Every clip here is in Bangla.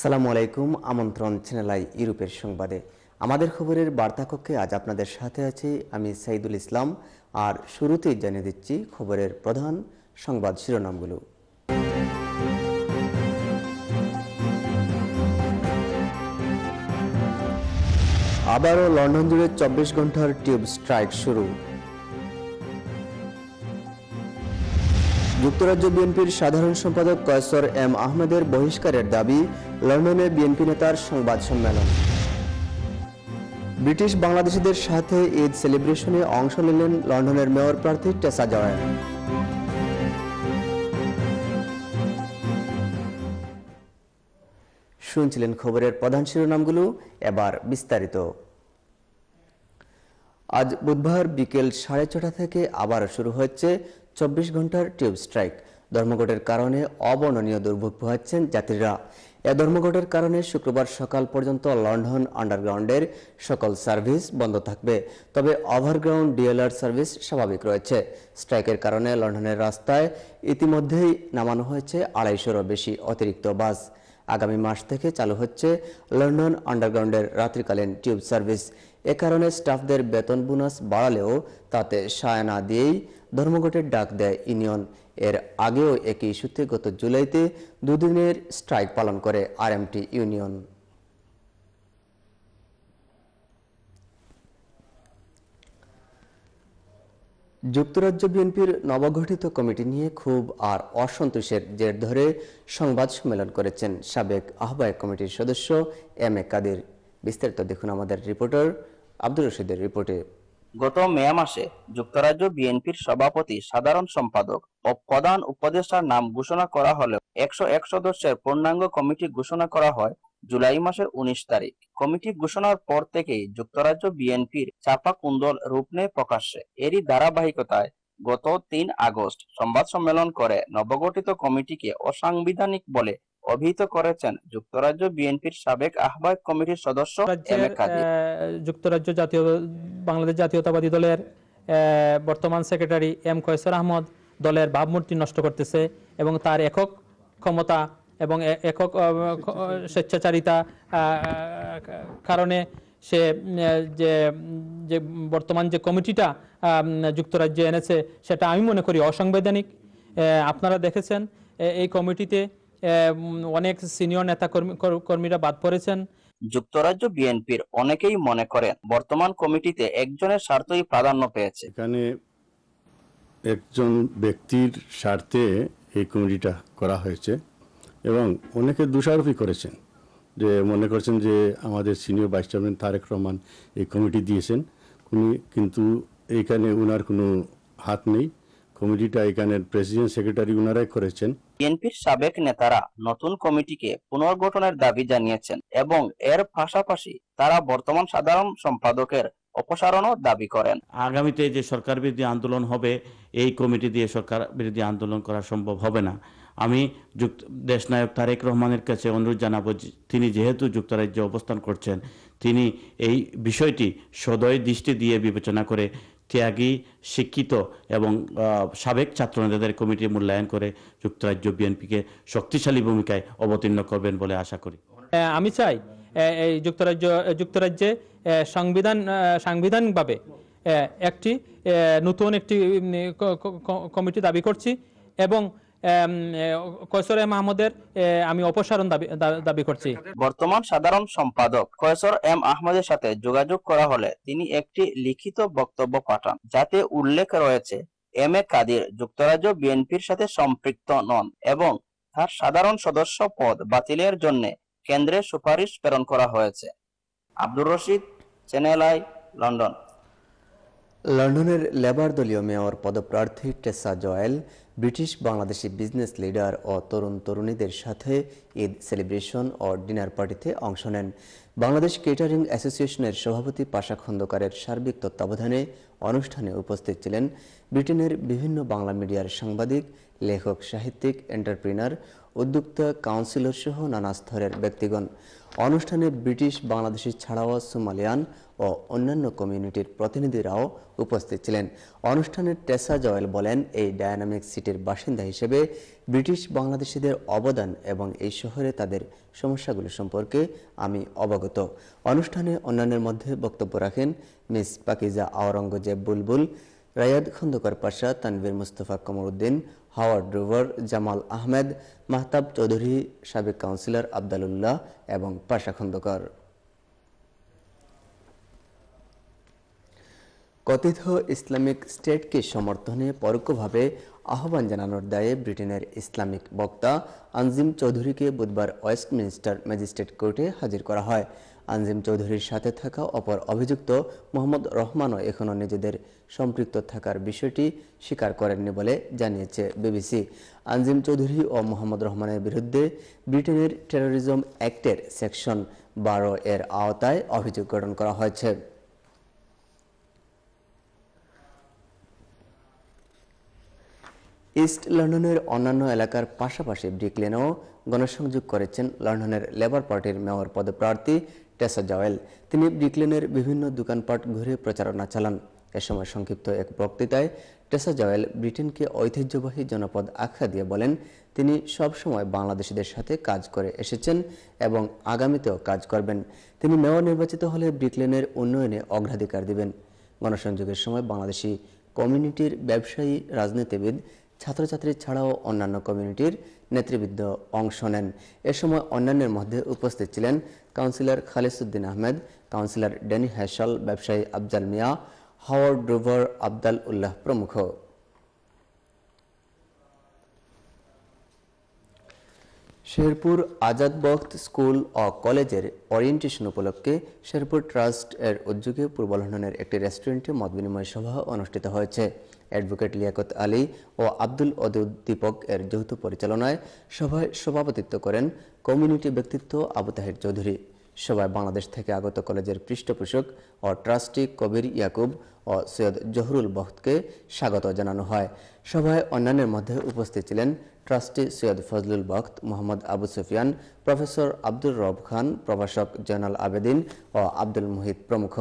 আসসালামু আলাইকুম আমন্ত্রণ চ্যানেলাই ইউরোপের সংবাদে আমাদের খবরের বার্তাকক্ষে আজ আপনাদের সাথে আছি আমি সাইদুল ইসলাম আর শুরুতেই জানিয়ে দিচ্ছি খবরের প্রধান সংবাদ শিরোনামগুলো আবারও লন্ডন জুড়ে চব্বিশ ঘন্টার টিউব স্ট্রাইক শুরু যুক্তরাজ্য বিএনপির সাধারণ সম্পাদক কয়সর এম আহমেদের বহিষ্কারের দাবি লন্ডনে বিএনপি নেতার সংবাদ সম্মেলন ব্রিটিশ বাংলাদেশিদের সাথে ঈদ সেলিব্রেশনে অংশ নিলেন লন্ডনের মেয়র প্রার্থী টেসা জয়েন শুনছিলেন খবরের প্রধান শিরোনামগুলো এবার বিস্তারিত আজ বুধবার বিকেল সাড়ে ছটা থেকে আবার শুরু হচ্ছে চব্বিশ ঘন্টার টিউব স্ট্রাইক ধর্মঘটের কারণে অবর্ণনীয় দুর্ভোগ পোহাচ্ছেন যাত্রীরা এ ধর্মঘটের কারণে শুক্রবার সকাল পর্যন্ত লন্ডন আন্ডারগ্রাউন্ডের সকল সার্ভিস বন্ধ থাকবে তবে ওভারগ্রাউন্ড ডিএলআর সার্ভিস স্বাভাবিক রয়েছে স্ট্রাইকের কারণে লন্ডনের রাস্তায় ইতিমধ্যেই নামানো হয়েছে আড়াইশোরও বেশি অতিরিক্ত বাস আগামী মাস থেকে চালু হচ্ছে লন্ডন আন্ডারগ্রাউন্ডের রাত্রিকালীন টিউব সার্ভিস এ কারণে স্টাফদের বেতন বোনাস বাড়ালেও তাতে সায়না না দিয়েই ধর্মঘটের ডাক দেয় ইউনিয়ন এর আগেও একই ইস্যুতে গত জুলাইতে দুদিনের স্ট্রাইক পালন করে আরএমটি ইউনিয়ন যুক্তরাজ্য বিএনপির নবগঠিত কমিটি নিয়ে খুব আর অসন্তোষের জের ধরে সংবাদ সম্মেলন করেছেন সাবেক আহ্বায়ক কমিটির সদস্য এম এ কাদের বিস্তারিত দেখুন আমাদের রিপোর্টার আব্দুর রশিদের রিপোর্টে গত মে মাসে যুক্তরাজ্য বিএনপির সভাপতি সাধারণ সম্পাদক ও প্রধান উপদেষ্টার নাম ঘোষণা করা হলেও একশো এক সদস্যের পূর্ণাঙ্গ কমিটি ঘোষণা করা হয় জুলাই মাসের উনিশ তারিখ কমিটি ঘোষণার পর থেকেই যুক্তরাজ্য বিএনপির চাপা কুন্দল রূপ নেয় প্রকাশ্যে এরই ধারাবাহিকতায় গত তিন আগস্ট সংবাদ সম্মেলন করে নবগঠিত কমিটিকে অসাংবিধানিক বলে অভিহিত করেছেন যুক্তরাজ্য বিএনপির সাবেক আহ্বায়ক কমিটির সদস্য যুক্তরাজ্য জাতীয় বাংলাদেশ জাতীয়তাবাদী দলের বর্তমান সেক্রেটারি এম কয়েসর আহমদ দলের ভাবমূর্তি নষ্ট করতেছে এবং তার একক ক্ষমতা এবং একক স্বেচ্ছাচারিতা কারণে সে যে যে বর্তমান যে কমিটিটা যুক্তরাজ্যে এনেছে সেটা আমি মনে করি অসাংবিধানিক আপনারা দেখেছেন এই কমিটিতে অনেক সিনিয়র নেতা কর্মীরা বাদ পড়েছেন যুক্তরাজ্য বিএনপির অনেকেই মনে করেন বর্তমান কমিটিতে একজনের স্বার্থই প্রাধান্য পেয়েছে এখানে একজন ব্যক্তির স্বার্থে এই কমিটিটা করা হয়েছে এবং অনেকে দোষারোপই করেছেন যে মনে করছেন যে আমাদের senior vice chairman Tarique Rahman এই কমিটি দিয়েছেন উনি কিন্তু এইখানে ওনার কোনো হাত নেই কমিটিটা এখানের প্রেসিডেন্ট সেক্রেটারি উনারাই করেছেন বিএনপির সাবেক নেতারা নতুন কমিটিকে পুনর্গঠনের দাবি জানিয়েছেন এবং এর পাশাপাশি তারা বর্তমান সাধারণ সম্পাদকের অপসারণও দাবি করেন আগামীতে যে সরকার বিরোধী আন্দোলন হবে এই কমিটি দিয়ে সরকার বিরোধী আন্দোলন করা সম্ভব হবে না আমি যুক্ত দেশনায়ক তারেক রহমানের কাছে অনুরোধ জানাবো তিনি যেহেতু যুক্তরাজ্যে অবস্থান করছেন তিনি এই বিষয়টি সদয় দৃষ্টি দিয়ে বিবেচনা করে ত্যাগী শিক্ষিত এবং সাবেক ছাত্রনেতাদের কমিটি মূল্যায়ন করে যুক্তরাজ্য বিএনপিকে শক্তিশালী ভূমিকায় অবতীর্ণ করবেন বলে আশা করি আমি চাই এই যুক্তরাজ্য যুক্তরাজ্যে সংবিধান সাংবিধানিকভাবে একটি নতুন একটি কমিটি দাবি করছি এবং কয়সরে মাহমুদের আমি অপসারণ দাবি করছি বর্তমান সাধারণ সম্পাদক কয়সর এম আহমদের সাথে যোগাযোগ করা হলে তিনি একটি লিখিত বক্তব্য পাঠান যাতে উল্লেখ রয়েছে এম এ কাদির যুক্তরাজ্য বিএনপির সাথে সম্পৃক্ত নন এবং তার সাধারণ সদস্য পদ বাতিলের জন্য কেন্দ্রে সুপারিশ প্রেরণ করা হয়েছে Abdur Rashid channel I London লন্ডনের লেবার দলীয় মেয়র পদপ্রার্থী Tessa Jowell British Bangladeshi business leader ও তরুণ তরুণীদের সাথে ঈদ সেলিব্রেশন ও ডিনার পার্টিতে অংশ নেন বাংলাদেশ কেটারিং অ্যাসোসিয়েশনের সভাপতি পাশা খন্দকারের সার্বিক তত্ত্বাবধানে অনুষ্ঠানে উপস্থিত ছিলেন ব্রিটেনের বিভিন্ন বাংলা মিডিয়ার সাংবাদিক লেখক সাহিত্যিক এন্টারপ্রিনার উদ্যোক্তা কাউন্সিলর সহ নানা স্তরের ব্যক্তিগণ অনুষ্ঠানে ব্রিটিশ বাংলাদেশি ছাড়াও সোমালিয়ান ও অন্যান্য কমিউনিটির প্রতিনিধিরাও উপস্থিত ছিলেন অনুষ্ঠানে টেসা জয়েল বলেন এই ডায়নামিক সিটির বাসিন্দা হিসেবে ব্রিটিশ বাংলাদেশিদের অবদান এবং এই শহরে তাদের সমস্যাগুলো সম্পর্কে আমি অবগত অনুষ্ঠানে অন্যান্যের মধ্যে বক্তব্য রাখেন miss Pakiza Aurangzeb Bulbul Riyad Khandakar Pasha Tanvir Mustafa Kamaruddin Howard Rover Jamal Ahmed Mahtab Chowdhury সাবেক কাউন্সিলর আবদালুল্লাহ এবং পাশা খন্দকার কথিত ইসলামিক স্টেটকে সমর্থনে পরোক্ষভাবে আহ্বান জানানোর দায়ে ব্রিটেনের ইসলামিক বক্তা আনজিম চৌধুরীকে বুধবার ওয়েস্টমিনিস্টার ম্যাজিস্ট্রেট কোর্টে হাজির করা হয় আনজিম চৌধুরীর সাথে থাকা অপর অভিযুক্ত মোহাম্মদ রহমানও এখনও নিজেদের সম্পৃক্ত থাকার বিষয়টি স্বীকার করেননি বলে জানিয়েছে বিবিসি আনজিম চৌধুরী ও মোহাম্মদ রহমানের বিরুদ্ধে ব্রিটেনের টেরোরিজম অ্যাক্টের সেকশন বারো এর আওতায় অভিযোগ গঠন করা হয়েছে ইস্ট লন্ডনের অন্যান্য এলাকার পাশাপাশি ব্রিকলেনেও গণসংযোগ করেছেন লন্ডনের লেবার পার্টির মেয়র পদপ্রার্থী টেসা জওয়েল তিনি ব্রিকলেনের বিভিন্ন দোকানপাট ঘুরে প্রচারণা চালান এ সময় সংক্ষিপ্ত এক বক্তৃতায় টেসা জওয়েল ব্রিটেনকে ঐতিহ্যবাহী জনপদ আখ্যা দিয়ে বলেন তিনি সবসময় বাংলাদেশিদের সাথে কাজ করে এসেছেন এবং আগামীতেও কাজ করবেন তিনি মেয়র নির্বাচিত হলে ব্রিকলেনের উন্নয়নে অগ্রাধিকার দিবেন গণসংযোগের সময় বাংলাদেশি কমিউনিটির ব্যবসায়ী রাজনীতিবিদ ছাত্রছাত্রী ছাড়াও অন্যান্য কমিউনিটির নেতৃবৃন্দ অংশ নেন এ সময় অন্যান্যের মধ্যে উপস্থিত ছিলেন councillor Khalisuddin Ahmed councillor Denny Hassell ব্যবসায়ী আফজাল মিয়া হাওয়ার্ড ড্রুভার আবদাল উল্লাহ প্রমুখ শেরপুর আজাদ বক্ত স্কুল ও কলেজের অরিয়েন্টেশন উপলক্ষে শেরপুর ট্রাস্ট এর উদ্যোগে পূর্ব লন্ডনের একটি রেস্টুরেন্টে মত বিনিময় সভা অনুষ্ঠিত হয়েছে অ্যাডভোকেট লিয়াকত আলী ও আব্দুল অদুদ দীপক এর যৌথ পরিচালনায় সভায় সভাপতিত্ব করেন কমিউনিটি ব্যক্তিত্ব আবু তাহির চৌধুরী সভায় বাংলাদেশ থেকে আগত কলেজের পৃষ্ঠপোষক ও ট্রাস্টি কবির ইয়াকুব ও সৈয়দ জহরুল বহতকে স্বাগত জানানো হয় সভায় অন্যান্যের মধ্যে উপস্থিত ছিলেন ট্রাস্টি সৈয়দ ফজলুল বখত মোহাম্মদ আবু সুফিয়ান প্রফেসর আব্দুর রব খান প্রভাষক জয়নাল আবেদিন ও আব্দুল মুহিত প্রমুখ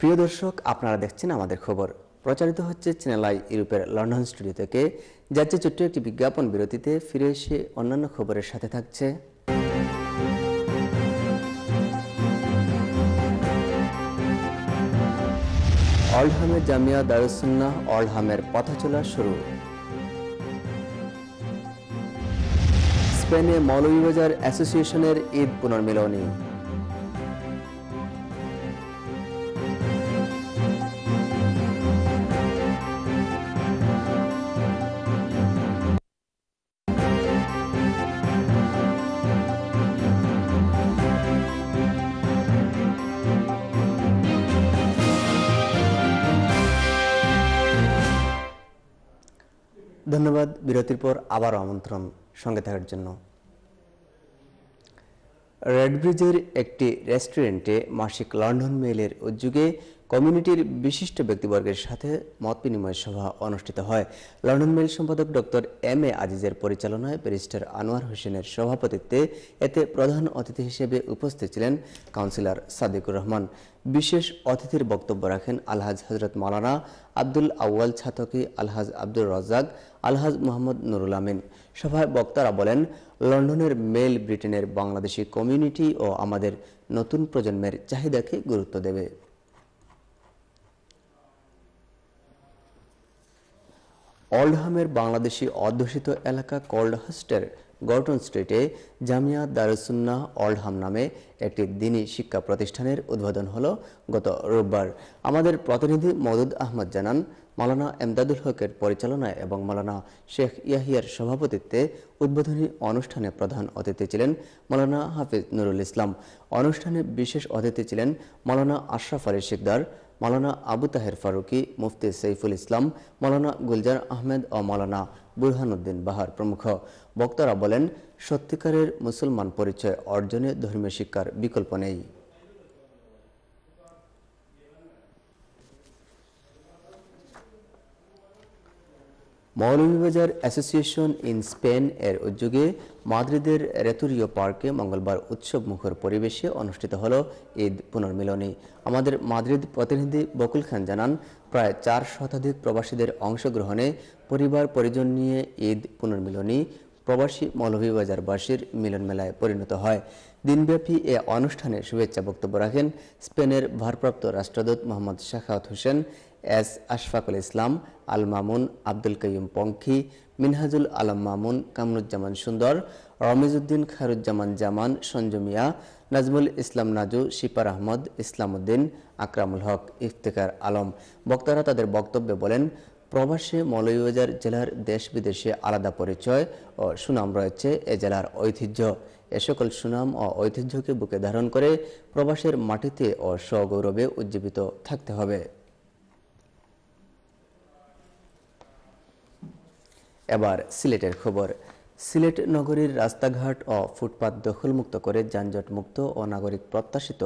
প্রিয় দর্শক আপনারা দেখছেন আমাদের খবর প্রচারিত হচ্ছে চ্যানেলাই ইউরোপের লন্ডন স্টুডিও থেকে যাচ্ছে ছোট্ট একটি বিজ্ঞাপন বিরতিতে ফিরে এসে অন্যান্য খবরের সাথে থাকছে অল্ডহামের জামিয়া দারুসুন্না অল্ডহামের পথাচলা শুরু স্পেনে মৌলভীবাজার অ্যাসোসিয়েশনের ঈদ পুনর্মিলনী ধন্যবাদ বিরতির পর আবার আমন্ত্রণ সঙ্গে থাকার জন্য রেডব্রিজের একটি রেস্টুরেন্টে মাসিক লন্ডন মেলের উদ্যোগে কমিউনিটির বিশিষ্ট ব্যক্তিবর্গের সাথে মত বিনিময় সভা অনুষ্ঠিত হয় লন্ডন মেল সম্পাদক ডক্টর এম এ আজিজের পরিচালনায় ব্যারিস্টার আনোয়ার হোসেনের সভাপতিত্বে এতে প্রধান অতিথি হিসেবে উপস্থিত ছিলেন কাউন্সিলর সাদিকুর রহমান বিশেষ অতিথির বক্তব্য রাখেন আলহাজ হজরত মালানা আব্দুল আউয়াল ছাতকি আলহাজ আব্দুর রজ্জাক আলহাজ মোহাম্মদ নুরুল আমিন সভায় বক্তারা বলেন লন্ডনের মেল ব্রিটেনের বাংলাদেশি কমিউনিটি ও আমাদের নতুন প্রজন্মের চাহিদাকে গুরুত্ব দেবে অল্ডহামের বাংলাদেশি অধ্যুষিত এলাকা কল্ডহাস্টের গর্টন স্ট্রিটে জামিয়া দারুসুন্না অল্ডহাম নামে একটি দিনী শিক্ষা প্রতিষ্ঠানের উদ্বোধন হলো গত রোববার আমাদের প্রতিনিধি মদুদ আহমদ জানান মালানা এমদাদুল হকের পরিচালনায় এবং মালানা শেখ ইয়াহিয়ার সভাপতিত্বে উদ্বোধনী অনুষ্ঠানে প্রধান অতিথি ছিলেন মালানা হাফিজ নুরুল ইসলাম অনুষ্ঠানে বিশেষ অতিথি ছিলেন মালানা আশরাফ আলী শিকদার মৌলানা আবু তাহের ফারুকি মুফতি সৈফুল ইসলাম মৌলানা গুলজার আহমেদ ও মৌলানা বুরহানুদ্দিন বাহার প্রমুখ বক্তারা বলেন সত্যিকারের মুসলমান পরিচয় অর্জনে ধর্মীয় শিক্ষার বিকল্প নেই মৌলভীবাজার অ্যাসোসিয়েশন ইন স্পেন এর উদ্যোগে মাদ্রিদের রেতুরীয় পার্কে মঙ্গলবার উৎসব মুখর পরিবেশে অনুষ্ঠিত হল ঈদ পুনর্মিলনী আমাদের মাদ্রিদ প্রতিনিধি বকুল খান জানান প্রায় চার শতাধিক প্রবাসীদের অংশগ্রহণে পরিবার পরিজন নিয়ে ঈদ পুনর্মিলনী প্রবাসী মৌলভীবাজারবাসীর মিলন মেলায় পরিণত হয় দিনব্যাপী এ অনুষ্ঠানে শুভেচ্ছা বক্তব্য রাখেন স্পেনের ভারপ্রাপ্ত রাষ্ট্রদূত মোহাম্মদ শাখাত হোসেন এস আশফাকুল ইসলাম আল মামুন আব্দুল কাইম পঙ্খী মিনহাজুল আলম মামুন কামরুজ্জামান সুন্দর রমিজউদ্দিন খারুজ্জামান জামান সঞ্জমিয়া নাজমুল ইসলাম নাজু শিপার আহমদ ইসলামউদ্দিন আকরামুল হক ইফতেকার আলম বক্তারা তাদের বক্তব্যে বলেন প্রবাসে মৌলভীবাজার জেলার দেশ বিদেশে আলাদা পরিচয় ও সুনাম রয়েছে এ জেলার ঐতিহ্য এ সকল সুনাম ও ঐতিহ্যকে বুকে ধারণ করে প্রবাসের মাটিতে ও স্বগৌরবে উজ্জীবিত থাকতে হবে এবার সিলেটের খবর সিলেট নগরীর রাস্তাঘাট ও ফুটপাত দখলমুক্ত করে যানজট মুক্ত ও নাগরিক প্রত্যাশিত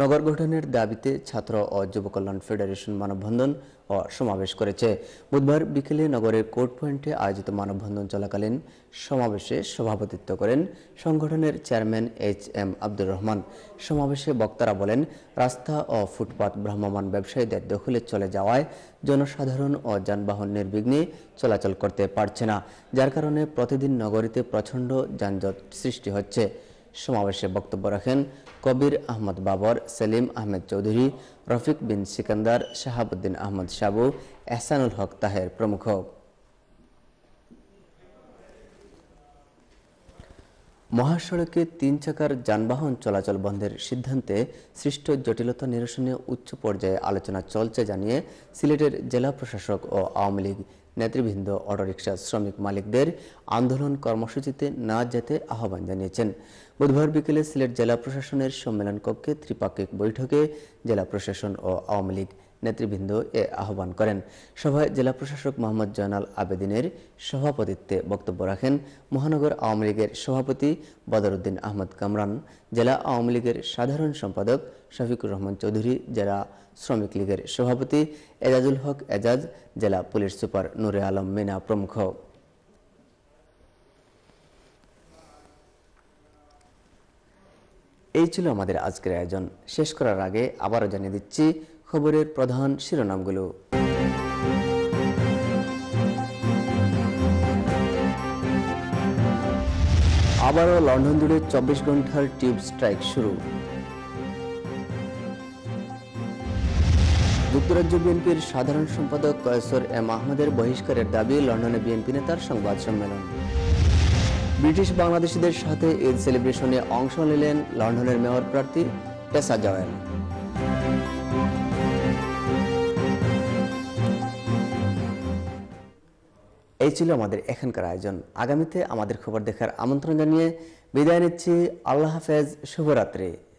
নগর গঠনের দাবিতে ছাত্র ও যুবকল্যাণ ফেডারেশন মানববন্ধন সমাবেশ করেছে বুধবার বিকেলে নগরের কোর্ট পয়েন্টে আয়োজিত মানববন্ধন চলাকালীন সমাবেশে সভাপতিত্ব করেন সংগঠনের chairman H M Abdur Rahman সমাবেশে বক্তারা বলেন রাস্তা ও ফুটপাত ভ্রাম্যমাণ ব্যবসায়ীদের দখলে চলে যাওয়ায় জনসাধারণ ও যানবাহন নির্বিঘ্নে চলাচল করতে পারছে না যার কারণে প্রতিদিন নগরীতে প্রচণ্ড যানজট সৃষ্টি হচ্ছে সমাবেশে বক্তব্য রাখেন কবির আহমদ বাবর সেলিম আহমেদ চৌধুরী রফিক বিন সিকান্দার শাহাবুদ্দিন আহমদ সাবু এহসানুল হক তাহের প্রমুখ মহাসড়কে তিন চাকার যানবাহন চলাচল বন্ধের সিদ্ধান্তে সৃষ্ট জটিলতা নিরসনে উচ্চ পর্যায়ে আলোচনা চলছে জানিয়ে সিলেটের জেলা প্রশাসক ও আওয়ামী লীগ নেতৃবৃন্দ অটোরিকশা শ্রমিক মালিকদের আন্দোলন কর্মসূচিতে না যেতে আহ্বান জানিয়েছেন বুধবার বিকেলে সিলেট জেলা প্রশাসনের সম্মেলন কক্ষে ত্রিপাক্ষিক বৈঠকে জেলা প্রশাসন ও আওয়ামী লীগ নেতৃবৃন্দ এ আহ্বান করেন সভায় জেলা প্রশাসক মোহাম্মদ জয়নাল আবেদিনের সভাপতিত্বে বক্তব্য রাখেন মহানগর আওয়ামী লীগের সভাপতি বদরুদ্দিন আহমদ কামরান জেলা আওয়ামী লীগের সাধারণ সম্পাদক শফিকুর রহমান চৌধুরী জেলা শ্রমিক লীগের সভাপতি এজাজুল হক এজাজ জেলা পুলিশ সুপার নুরে আলম মিনা প্রমুখ এই ছিল আমাদের আজকের আয়োজন শেষ করার আগে আবারও জানিয়ে দিচ্ছি খবরের প্রধান শিরোনামগুলো আবারও লন্ডন জুড়ে চব্বিশ ঘন্টার টিউব স্ট্রাইক শুরু যুক্তরাজ্য বিএনপির সাধারণ সম্পাদক কয়েসর এম আহমেদের বহিষ্কারের দাবি লন্ডনে বিএনপি নেতার সংবাদ সম্মেলন ব্রিটিশ বাংলাদেশিদের সাথে ঈদ সেলিব্রেশনে অংশ নিলেন লন্ডনের মেয়র প্রার্থী পেসা জয়েন্ট এই ছিল আমাদের এখানকার আয়োজন আগামীতে আমাদের খবর দেখার আমন্ত্রণ জানিয়ে বিদায় নিচ্ছি আল্লাহ হাফেজ শুভরাত্রি